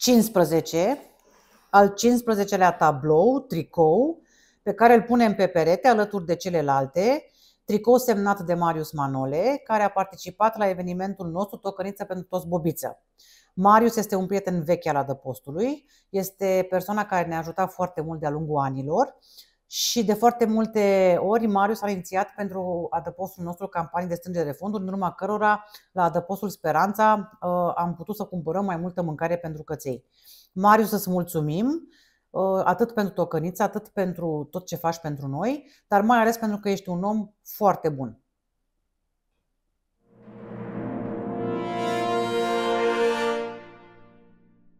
15, al 15-lea tablou, tricou, pe care îl punem pe perete alături de celelalte, tricou semnat de Marius Manole, care a participat la evenimentul nostru Tocăniță pentru toți bobiță. Marius este un prieten vechi al adăpostului, este persoana care ne-a ajutat foarte mult de-a lungul anilor și de foarte multe ori Marius a inițiat pentru adăpostul nostru campanii de strângere de fonduri, în urma cărora la adăpostul Speranța uh, am putut să cumpărăm mai multă mâncare pentru căței. Marius, să-ți mulțumim uh, atât pentru tocăniță, atât pentru tot ce faci pentru noi, dar mai ales pentru că ești un om foarte bun.